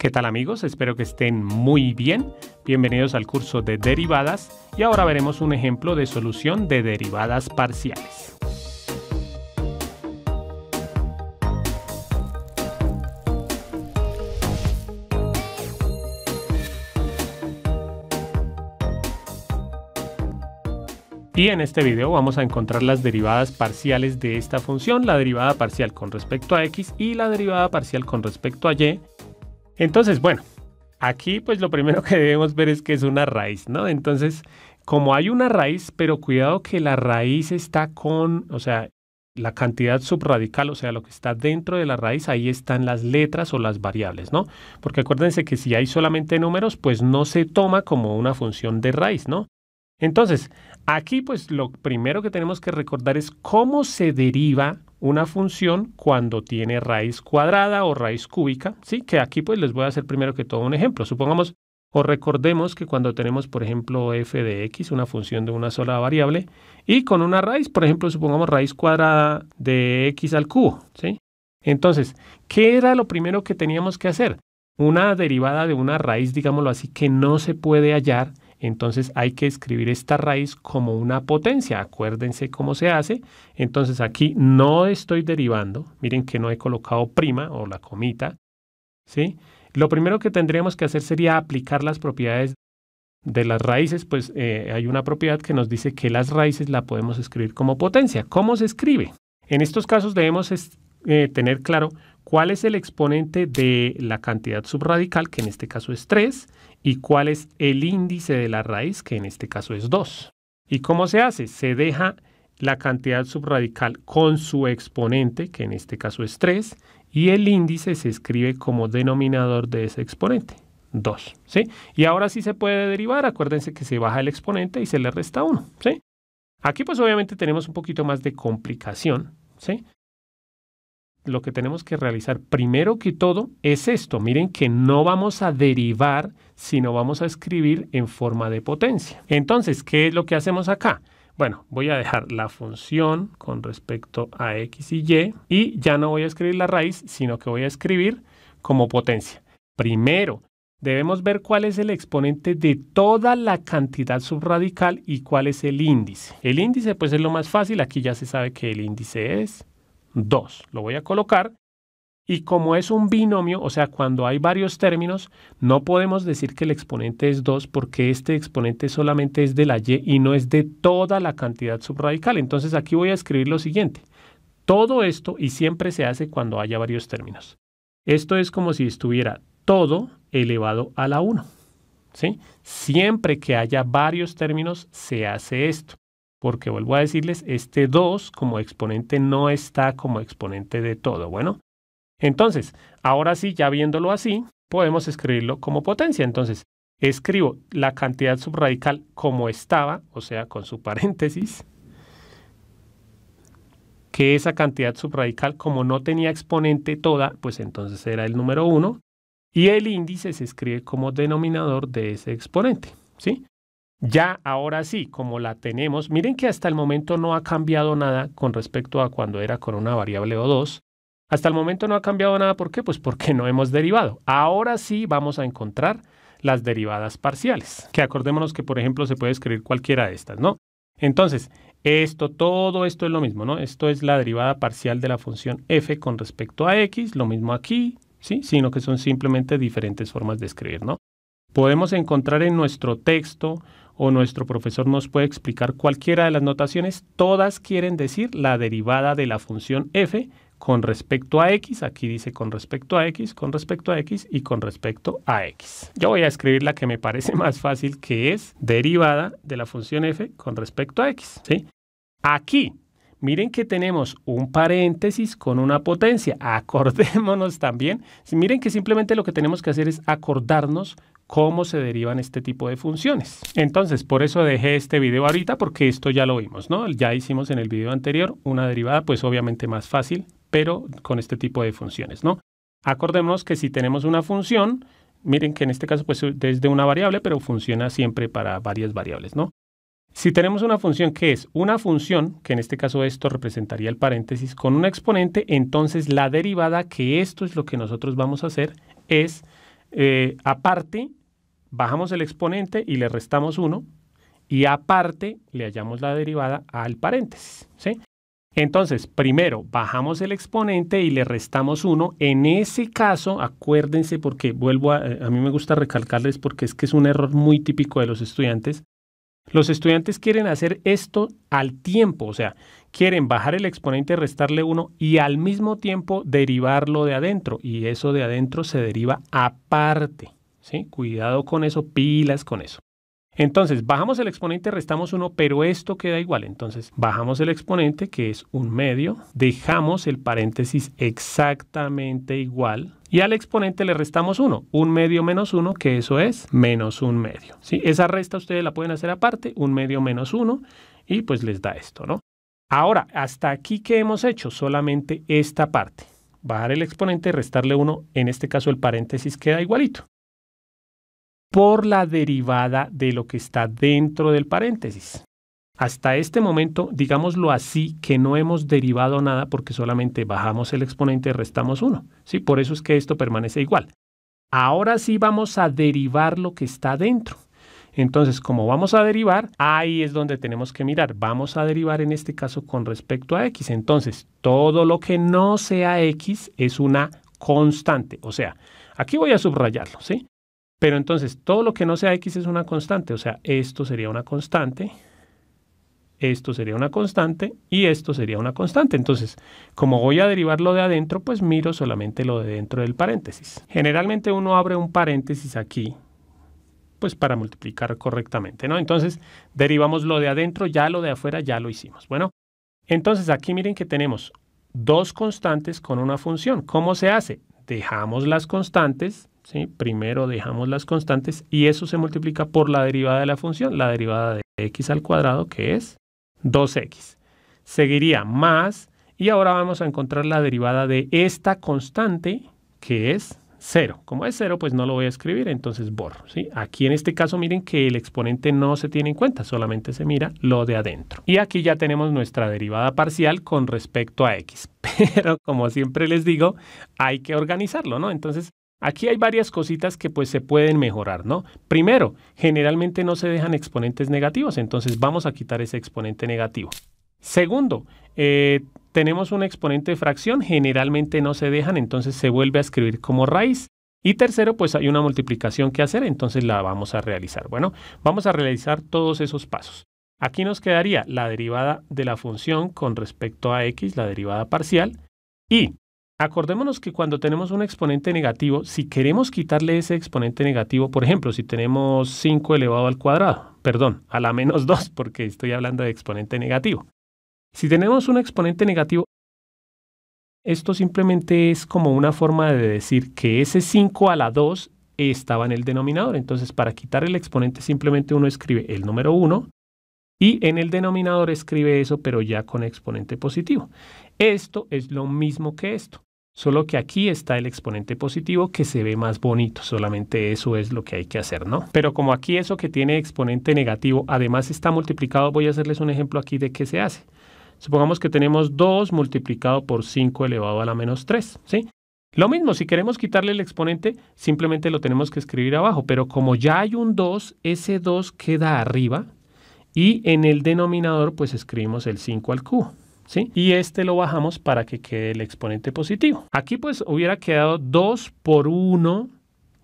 ¿Qué tal amigos? Espero que estén muy bien. Bienvenidos al curso de derivadas y ahora veremos un ejemplo de solución de derivadas parciales. Y en este video vamos a encontrar las derivadas parciales de esta función, la derivada parcial con respecto a x y la derivada parcial con respecto a y, entonces, bueno, aquí pues lo primero que debemos ver es que es una raíz, ¿no? Entonces, como hay una raíz, pero cuidado que la raíz está con, o sea, la cantidad subradical, o sea, lo que está dentro de la raíz, ahí están las letras o las variables, ¿no? Porque acuérdense que si hay solamente números, pues no se toma como una función de raíz, ¿no? Entonces, aquí pues lo primero que tenemos que recordar es cómo se deriva una función cuando tiene raíz cuadrada o raíz cúbica, ¿sí? Que aquí pues les voy a hacer primero que todo un ejemplo. Supongamos o recordemos que cuando tenemos, por ejemplo, f de x, una función de una sola variable, y con una raíz, por ejemplo, supongamos raíz cuadrada de x al cubo, ¿sí? Entonces, ¿qué era lo primero que teníamos que hacer? Una derivada de una raíz, digámoslo así, que no se puede hallar entonces hay que escribir esta raíz como una potencia. Acuérdense cómo se hace. Entonces aquí no estoy derivando. Miren que no he colocado prima o la comita. ¿sí? Lo primero que tendríamos que hacer sería aplicar las propiedades de las raíces. Pues eh, hay una propiedad que nos dice que las raíces la podemos escribir como potencia. ¿Cómo se escribe? En estos casos debemos eh, tener claro cuál es el exponente de la cantidad subradical, que en este caso es 3, y cuál es el índice de la raíz, que en este caso es 2. ¿Y cómo se hace? Se deja la cantidad subradical con su exponente, que en este caso es 3, y el índice se escribe como denominador de ese exponente, 2. ¿sí? Y ahora sí se puede derivar, acuérdense que se baja el exponente y se le resta 1. ¿sí? Aquí pues obviamente tenemos un poquito más de complicación, ¿sí? lo que tenemos que realizar primero que todo es esto. Miren que no vamos a derivar, sino vamos a escribir en forma de potencia. Entonces, ¿qué es lo que hacemos acá? Bueno, voy a dejar la función con respecto a x y y y ya no voy a escribir la raíz, sino que voy a escribir como potencia. Primero, debemos ver cuál es el exponente de toda la cantidad subradical y cuál es el índice. El índice pues es lo más fácil, aquí ya se sabe que el índice es 2. Lo voy a colocar y como es un binomio, o sea, cuando hay varios términos, no podemos decir que el exponente es 2 porque este exponente solamente es de la y y no es de toda la cantidad subradical. Entonces aquí voy a escribir lo siguiente. Todo esto, y siempre se hace cuando haya varios términos. Esto es como si estuviera todo elevado a la 1. Siempre que haya varios términos se hace esto porque vuelvo a decirles, este 2 como exponente no está como exponente de todo. Bueno, entonces, ahora sí, ya viéndolo así, podemos escribirlo como potencia. Entonces, escribo la cantidad subradical como estaba, o sea, con su paréntesis, que esa cantidad subradical, como no tenía exponente toda, pues entonces era el número 1, y el índice se escribe como denominador de ese exponente, ¿sí? Ya ahora sí, como la tenemos, miren que hasta el momento no ha cambiado nada con respecto a cuando era con una variable o dos. Hasta el momento no ha cambiado nada, ¿por qué? Pues porque no hemos derivado. Ahora sí vamos a encontrar las derivadas parciales, que acordémonos que por ejemplo se puede escribir cualquiera de estas, ¿no? Entonces, esto, todo esto es lo mismo, ¿no? Esto es la derivada parcial de la función f con respecto a x, lo mismo aquí, ¿sí? Sino que son simplemente diferentes formas de escribir, ¿no? Podemos encontrar en nuestro texto o nuestro profesor nos puede explicar cualquiera de las notaciones, todas quieren decir la derivada de la función f con respecto a x, aquí dice con respecto a x, con respecto a x y con respecto a x. Yo voy a escribir la que me parece más fácil, que es derivada de la función f con respecto a x. ¿sí? Aquí, miren que tenemos un paréntesis con una potencia. Acordémonos también. Miren que simplemente lo que tenemos que hacer es acordarnos cómo se derivan este tipo de funciones. Entonces, por eso dejé este video ahorita porque esto ya lo vimos, ¿no? Ya hicimos en el video anterior una derivada, pues obviamente más fácil, pero con este tipo de funciones, ¿no? Acordémonos que si tenemos una función, miren que en este caso pues es de una variable, pero funciona siempre para varias variables, ¿no? Si tenemos una función que es una función, que en este caso esto representaría el paréntesis con un exponente, entonces la derivada, que esto es lo que nosotros vamos a hacer, es eh, aparte bajamos el exponente y le restamos 1 y aparte le hallamos la derivada al paréntesis. Entonces, primero bajamos el exponente y le restamos 1. En ese caso, acuérdense porque vuelvo a, eh, a mí me gusta recalcarles porque es que es un error muy típico de los estudiantes. Los estudiantes quieren hacer esto al tiempo, o sea, quieren bajar el exponente, restarle 1 y al mismo tiempo derivarlo de adentro y eso de adentro se deriva aparte. Cuidado con eso, pilas con eso. Entonces, bajamos el exponente, restamos 1, pero esto queda igual. Entonces, bajamos el exponente, que es un medio, dejamos el paréntesis exactamente igual, y al exponente le restamos 1, un medio menos 1, que eso es menos un medio. ¿sí? Esa resta ustedes la pueden hacer aparte, un medio menos 1, y pues les da esto, ¿no? Ahora, hasta aquí que hemos hecho solamente esta parte. Bajar el exponente, restarle 1, en este caso el paréntesis queda igualito por la derivada de lo que está dentro del paréntesis. Hasta este momento, digámoslo así, que no hemos derivado nada porque solamente bajamos el exponente y restamos 1. ¿sí? Por eso es que esto permanece igual. Ahora sí vamos a derivar lo que está dentro. Entonces, como vamos a derivar, ahí es donde tenemos que mirar. Vamos a derivar en este caso con respecto a x. Entonces, todo lo que no sea x es una constante. O sea, aquí voy a subrayarlo, ¿sí? Pero entonces, todo lo que no sea x es una constante. O sea, esto sería una constante, esto sería una constante y esto sería una constante. Entonces, como voy a derivar lo de adentro, pues miro solamente lo de dentro del paréntesis. Generalmente uno abre un paréntesis aquí, pues para multiplicar correctamente, ¿no? Entonces, derivamos lo de adentro, ya lo de afuera ya lo hicimos. Bueno, entonces aquí miren que tenemos dos constantes con una función. ¿Cómo se hace? dejamos las constantes, primero dejamos las constantes y eso se multiplica por la derivada de la función, la derivada de x al cuadrado que es 2x. Seguiría más y ahora vamos a encontrar la derivada de esta constante que es 0. Como es 0, pues no lo voy a escribir, entonces borro. ¿sí? Aquí en este caso miren que el exponente no se tiene en cuenta, solamente se mira lo de adentro. Y aquí ya tenemos nuestra derivada parcial con respecto a x. Pero como siempre les digo, hay que organizarlo, ¿no? Entonces Aquí hay varias cositas que pues se pueden mejorar, ¿no? Primero, generalmente no se dejan exponentes negativos, entonces vamos a quitar ese exponente negativo. Segundo, eh, tenemos un exponente de fracción, generalmente no se dejan, entonces se vuelve a escribir como raíz. Y tercero, pues hay una multiplicación que hacer, entonces la vamos a realizar. Bueno, vamos a realizar todos esos pasos. Aquí nos quedaría la derivada de la función con respecto a x, la derivada parcial. Y acordémonos que cuando tenemos un exponente negativo, si queremos quitarle ese exponente negativo, por ejemplo, si tenemos 5 elevado al cuadrado, perdón, a la menos 2, porque estoy hablando de exponente negativo. Si tenemos un exponente negativo, esto simplemente es como una forma de decir que ese 5 a la 2 estaba en el denominador. Entonces, para quitar el exponente, simplemente uno escribe el número 1 y en el denominador escribe eso, pero ya con exponente positivo. Esto es lo mismo que esto, solo que aquí está el exponente positivo que se ve más bonito. Solamente eso es lo que hay que hacer, ¿no? Pero como aquí eso que tiene exponente negativo, además está multiplicado, voy a hacerles un ejemplo aquí de qué se hace. Supongamos que tenemos 2 multiplicado por 5 elevado a la menos 3, ¿sí? Lo mismo, si queremos quitarle el exponente, simplemente lo tenemos que escribir abajo, pero como ya hay un 2, ese 2 queda arriba y en el denominador pues escribimos el 5 al cubo. ¿Sí? Y este lo bajamos para que quede el exponente positivo. Aquí pues hubiera quedado 2 por 1,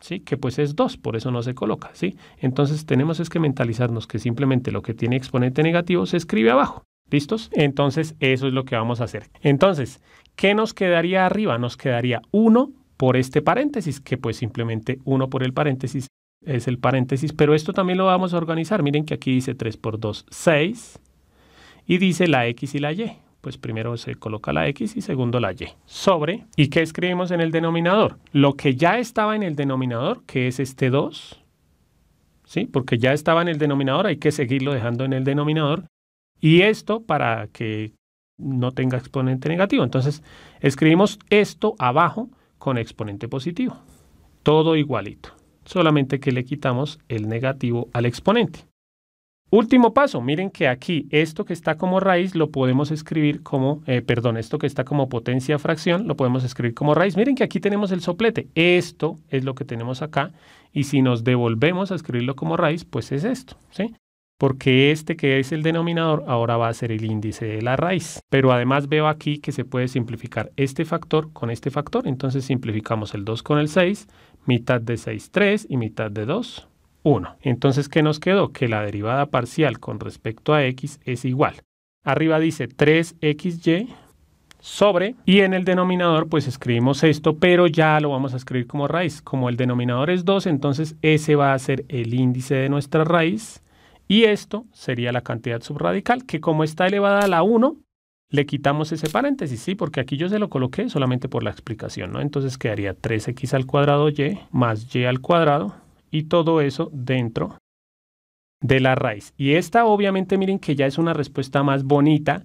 ¿sí? Que pues es 2, por eso no se coloca, ¿sí? Entonces tenemos es que mentalizarnos que simplemente lo que tiene exponente negativo se escribe abajo. ¿Listos? Entonces, eso es lo que vamos a hacer. Entonces, ¿qué nos quedaría arriba? Nos quedaría 1 por este paréntesis, que pues simplemente 1 por el paréntesis es el paréntesis, pero esto también lo vamos a organizar. Miren que aquí dice 3 por 2, 6, y dice la X y la Y. Pues primero se coloca la X y segundo la Y. Sobre, ¿y qué escribimos en el denominador? Lo que ya estaba en el denominador, que es este 2, ¿sí? Porque ya estaba en el denominador, hay que seguirlo dejando en el denominador. Y esto para que no tenga exponente negativo. Entonces, escribimos esto abajo con exponente positivo. Todo igualito, solamente que le quitamos el negativo al exponente. Último paso, miren que aquí esto que está como raíz lo podemos escribir como, eh, perdón, esto que está como potencia fracción lo podemos escribir como raíz. Miren que aquí tenemos el soplete, esto es lo que tenemos acá y si nos devolvemos a escribirlo como raíz, pues es esto, ¿sí? porque este que es el denominador ahora va a ser el índice de la raíz. Pero además veo aquí que se puede simplificar este factor con este factor, entonces simplificamos el 2 con el 6, mitad de 6, 3 y mitad de 2, 1. Entonces, ¿qué nos quedó? Que la derivada parcial con respecto a x es igual. Arriba dice 3xy sobre y en el denominador pues escribimos esto, pero ya lo vamos a escribir como raíz. Como el denominador es 2, entonces ese va a ser el índice de nuestra raíz y esto sería la cantidad subradical, que como está elevada a la 1, le quitamos ese paréntesis, sí, porque aquí yo se lo coloqué solamente por la explicación, ¿no? Entonces quedaría 3x al cuadrado y más y al cuadrado y todo eso dentro de la raíz. Y esta obviamente miren que ya es una respuesta más bonita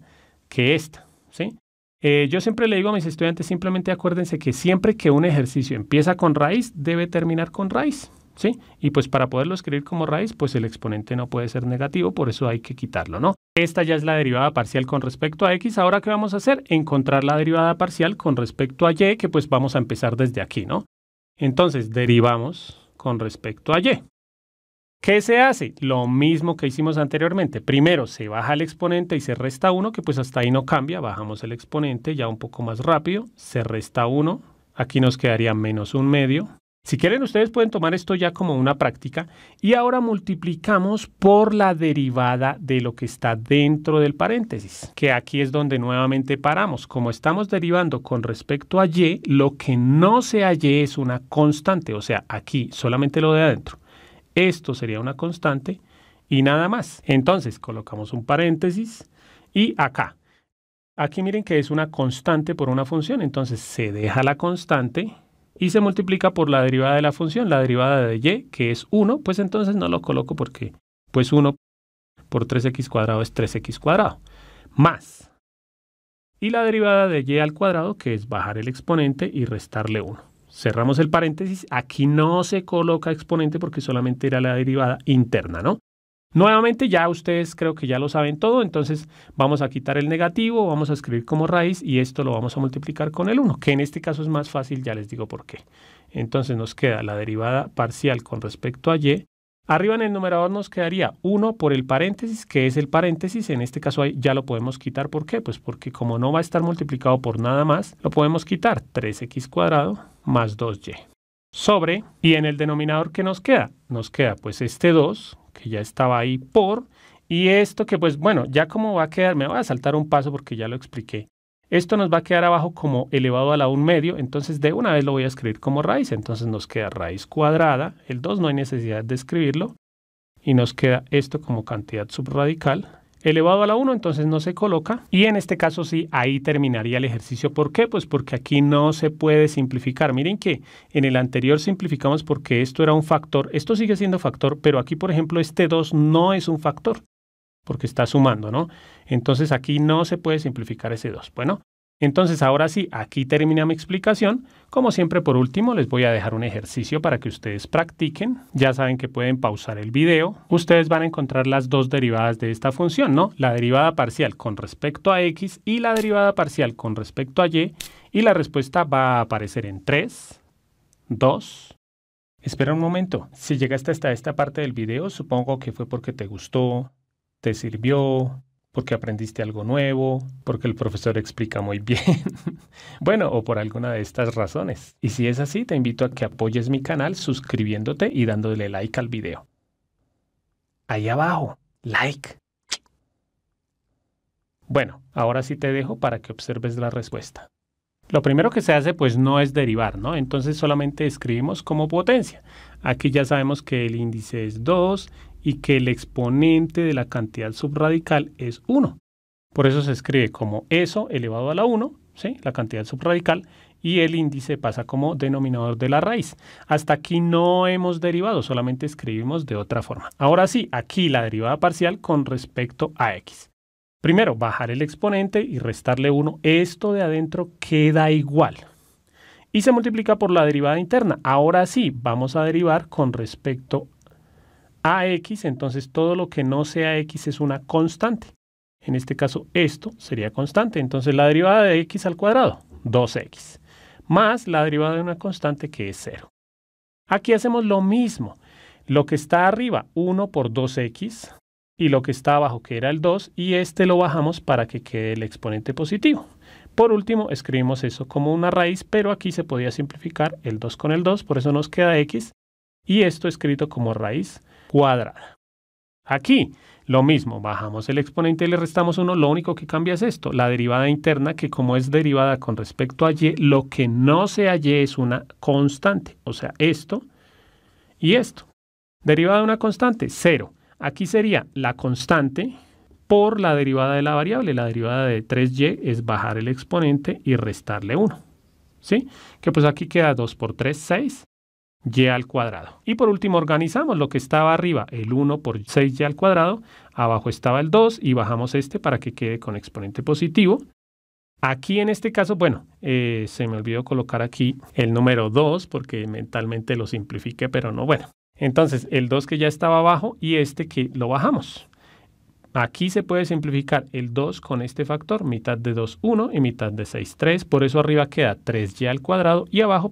que esta, ¿sí? Eh, yo siempre le digo a mis estudiantes, simplemente acuérdense que siempre que un ejercicio empieza con raíz, debe terminar con raíz. ¿sí? Y pues para poderlo escribir como raíz, pues el exponente no puede ser negativo, por eso hay que quitarlo, ¿no? Esta ya es la derivada parcial con respecto a x. Ahora, ¿qué vamos a hacer? Encontrar la derivada parcial con respecto a y, que pues vamos a empezar desde aquí, ¿no? Entonces, derivamos con respecto a y. ¿Qué se hace? Lo mismo que hicimos anteriormente. Primero se baja el exponente y se resta 1, que pues hasta ahí no cambia. Bajamos el exponente ya un poco más rápido. Se resta 1. Aquí nos quedaría menos un medio. Si quieren, ustedes pueden tomar esto ya como una práctica y ahora multiplicamos por la derivada de lo que está dentro del paréntesis, que aquí es donde nuevamente paramos. Como estamos derivando con respecto a y, lo que no sea y es una constante, o sea, aquí solamente lo de adentro. Esto sería una constante y nada más. Entonces, colocamos un paréntesis y acá. Aquí miren que es una constante por una función, entonces se deja la constante y se multiplica por la derivada de la función, la derivada de y, que es 1, pues entonces no lo coloco porque pues 1 por 3x cuadrado es 3x cuadrado, más. Y la derivada de y al cuadrado, que es bajar el exponente y restarle 1. Cerramos el paréntesis, aquí no se coloca exponente porque solamente era la derivada interna, ¿no? Nuevamente ya ustedes creo que ya lo saben todo, entonces vamos a quitar el negativo, vamos a escribir como raíz y esto lo vamos a multiplicar con el 1, que en este caso es más fácil, ya les digo por qué. Entonces nos queda la derivada parcial con respecto a y. Arriba en el numerador nos quedaría 1 por el paréntesis, que es el paréntesis, en este caso ya lo podemos quitar, ¿por qué? Pues porque como no va a estar multiplicado por nada más, lo podemos quitar 3x cuadrado más 2y sobre, y en el denominador que nos queda, nos queda pues este 2 que ya estaba ahí por, y esto que pues bueno, ya como va a quedar, me voy a saltar un paso porque ya lo expliqué. Esto nos va a quedar abajo como elevado a la 1 medio, entonces de una vez lo voy a escribir como raíz, entonces nos queda raíz cuadrada, el 2 no hay necesidad de escribirlo, y nos queda esto como cantidad subradical, elevado a la 1, entonces no se coloca. Y en este caso sí, ahí terminaría el ejercicio. ¿Por qué? Pues porque aquí no se puede simplificar. Miren que en el anterior simplificamos porque esto era un factor, esto sigue siendo factor, pero aquí por ejemplo este 2 no es un factor porque está sumando, ¿no? Entonces aquí no se puede simplificar ese 2. Bueno, entonces, ahora sí, aquí termina mi explicación. Como siempre, por último, les voy a dejar un ejercicio para que ustedes practiquen. Ya saben que pueden pausar el video. Ustedes van a encontrar las dos derivadas de esta función, ¿no? La derivada parcial con respecto a x y la derivada parcial con respecto a y. Y la respuesta va a aparecer en 3, 2. Espera un momento. Si llegaste hasta esta parte del video, supongo que fue porque te gustó, te sirvió, porque aprendiste algo nuevo, porque el profesor explica muy bien, bueno, o por alguna de estas razones. Y si es así, te invito a que apoyes mi canal suscribiéndote y dándole like al video. Ahí abajo, like. Bueno, ahora sí te dejo para que observes la respuesta. Lo primero que se hace pues no es derivar, ¿no? Entonces solamente escribimos como potencia. Aquí ya sabemos que el índice es 2 y que el exponente de la cantidad subradical es 1. Por eso se escribe como eso elevado a la 1, ¿sí? la cantidad subradical, y el índice pasa como denominador de la raíz. Hasta aquí no hemos derivado, solamente escribimos de otra forma. Ahora sí, aquí la derivada parcial con respecto a x. Primero, bajar el exponente y restarle 1. Esto de adentro queda igual. Y se multiplica por la derivada interna. Ahora sí, vamos a derivar con respecto a x, entonces todo lo que no sea X es una constante. En este caso, esto sería constante. Entonces la derivada de X al cuadrado, 2X, más la derivada de una constante que es 0. Aquí hacemos lo mismo. Lo que está arriba, 1 por 2X, y lo que está abajo, que era el 2, y este lo bajamos para que quede el exponente positivo. Por último, escribimos eso como una raíz, pero aquí se podía simplificar el 2 con el 2, por eso nos queda x, y esto escrito como raíz cuadrada. Aquí, lo mismo, bajamos el exponente y le restamos 1, lo único que cambia es esto, la derivada interna, que como es derivada con respecto a y, lo que no sea y es una constante, o sea, esto y esto. Derivada de una constante, 0. Aquí sería la constante por la derivada de la variable. La derivada de 3y es bajar el exponente y restarle 1. ¿Sí? Que pues aquí queda 2 por 3, 6 y al cuadrado. Y por último organizamos lo que estaba arriba, el 1 por 6y al cuadrado, abajo estaba el 2 y bajamos este para que quede con exponente positivo. Aquí en este caso, bueno, eh, se me olvidó colocar aquí el número 2 porque mentalmente lo simplifiqué, pero no, bueno. Entonces, el 2 que ya estaba abajo y este que lo bajamos. Aquí se puede simplificar el 2 con este factor, mitad de 2, 1 y mitad de 6, 3. Por eso arriba queda 3y al cuadrado y abajo